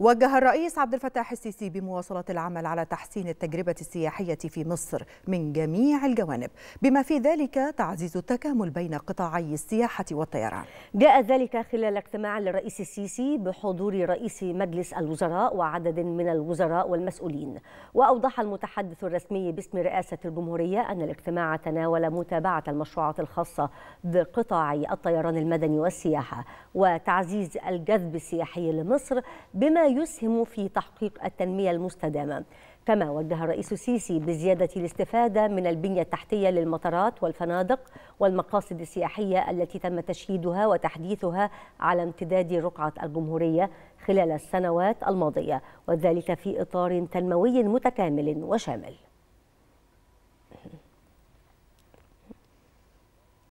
وجه الرئيس عبد الفتاح السيسي بمواصلة العمل على تحسين التجربة السياحية في مصر من جميع الجوانب بما في ذلك تعزيز التكامل بين قطاعي السياحة والطيران جاء ذلك خلال اجتماع للرئيس السيسي بحضور رئيس مجلس الوزراء وعدد من الوزراء والمسؤولين وأوضح المتحدث الرسمي باسم رئاسة الجمهورية أن الاجتماع تناول متابعة المشروعات الخاصة بقطاعي الطيران المدني والسياحة وتعزيز الجذب السياحي لمصر بما يسهم في تحقيق التنمية المستدامة كما وجه الرئيس السيسي بزيادة الاستفادة من البنية التحتية للمطارات والفنادق والمقاصد السياحية التي تم تشييدها وتحديثها على امتداد رقعة الجمهورية خلال السنوات الماضية وذلك في إطار تنموي متكامل وشامل